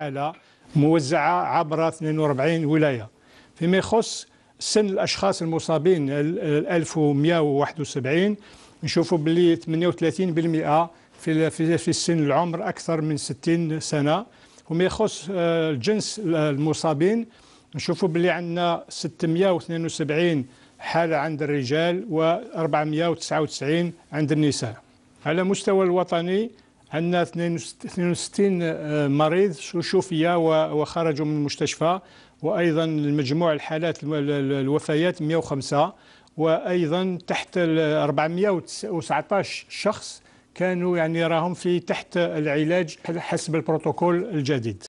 حالة موزعة عبر 42 ولاية فيما يخص سن الأشخاص المصابين 1171 نشوفوا بلي 38% في في السن العمر أكثر من 60 سنة وما يخص آه، الجنس المصابين نشوفوا باللي عندنا 672 حالة عند الرجال و 499 عند النساء على مستوى الوطني عندنا 62 آه، مريض شوفية وخرجوا من المستشفى وأيضا المجموع الحالات الوفيات 105 وأيضا تحت 419 شخص كانوا يعني راهم في تحت العلاج حسب البروتوكول الجديد